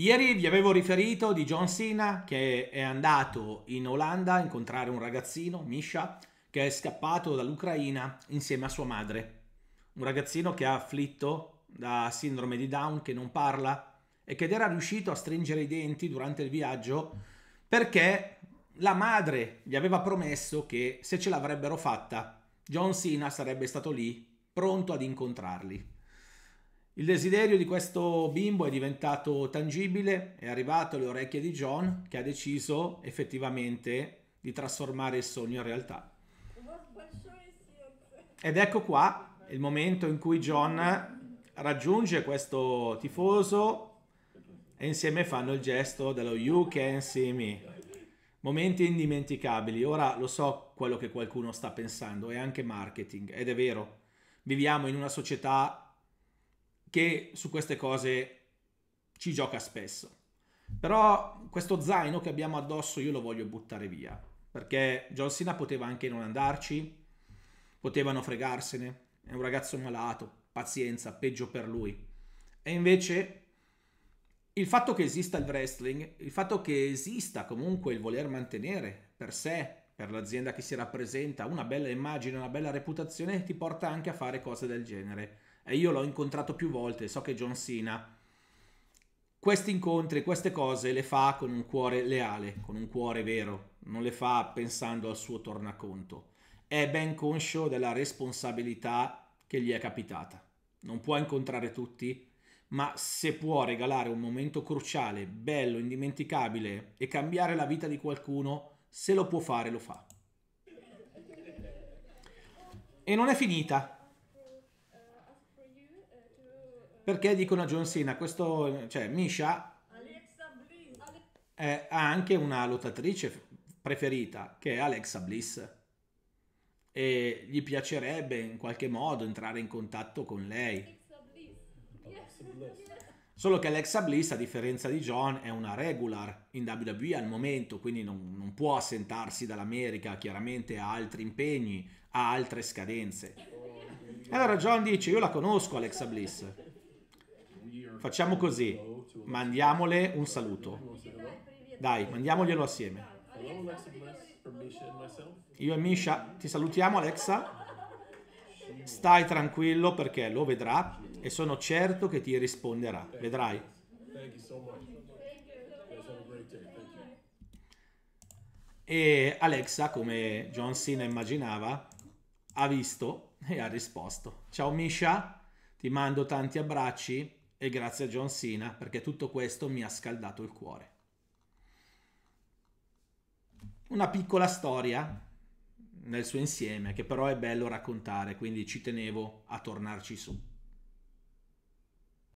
Ieri vi avevo riferito di John Cena che è andato in Olanda a incontrare un ragazzino, Misha, che è scappato dall'Ucraina insieme a sua madre. Un ragazzino che è afflitto da sindrome di Down, che non parla e che era riuscito a stringere i denti durante il viaggio perché la madre gli aveva promesso che se ce l'avrebbero fatta, John Cena sarebbe stato lì pronto ad incontrarli. Il desiderio di questo bimbo è diventato tangibile, è arrivato alle orecchie di John che ha deciso effettivamente di trasformare il sogno in realtà. Ed ecco qua il momento in cui John raggiunge questo tifoso e insieme fanno il gesto dello You Can See Me. Momenti indimenticabili. Ora lo so quello che qualcuno sta pensando, è anche marketing ed è vero. Viviamo in una società che su queste cose ci gioca spesso. Però questo zaino che abbiamo addosso io lo voglio buttare via, perché John Cena poteva anche non andarci, potevano fregarsene, è un ragazzo malato, pazienza, peggio per lui. E invece il fatto che esista il wrestling, il fatto che esista comunque il voler mantenere per sé, per l'azienda che si rappresenta, una bella immagine, una bella reputazione, ti porta anche a fare cose del genere e io l'ho incontrato più volte, so che John Cena questi incontri, queste cose le fa con un cuore leale, con un cuore vero, non le fa pensando al suo tornaconto. È ben conscio della responsabilità che gli è capitata. Non può incontrare tutti, ma se può regalare un momento cruciale, bello, indimenticabile e cambiare la vita di qualcuno, se lo può fare lo fa. E non è finita, Perché dicono a John Cena, questo, cioè Misha ha anche una lottatrice preferita che è Alexa Bliss e gli piacerebbe in qualche modo entrare in contatto con lei. Solo che Alexa Bliss, a differenza di John, è una regular in WWE al momento, quindi non, non può assentarsi dall'America, chiaramente ha altri impegni, ha altre scadenze. Oh, e allora John dice, io la conosco Alexa Bliss. Facciamo così, mandiamole un saluto. Dai, mandiamoglielo assieme. Io e Misha ti salutiamo Alexa. Stai tranquillo perché lo vedrà e sono certo che ti risponderà. Vedrai. E Alexa, come John Cena immaginava, ha visto e ha risposto. Ciao Misha, ti mando tanti abbracci e grazie a John Cena perché tutto questo mi ha scaldato il cuore. Una piccola storia nel suo insieme che però è bello raccontare, quindi ci tenevo a tornarci su.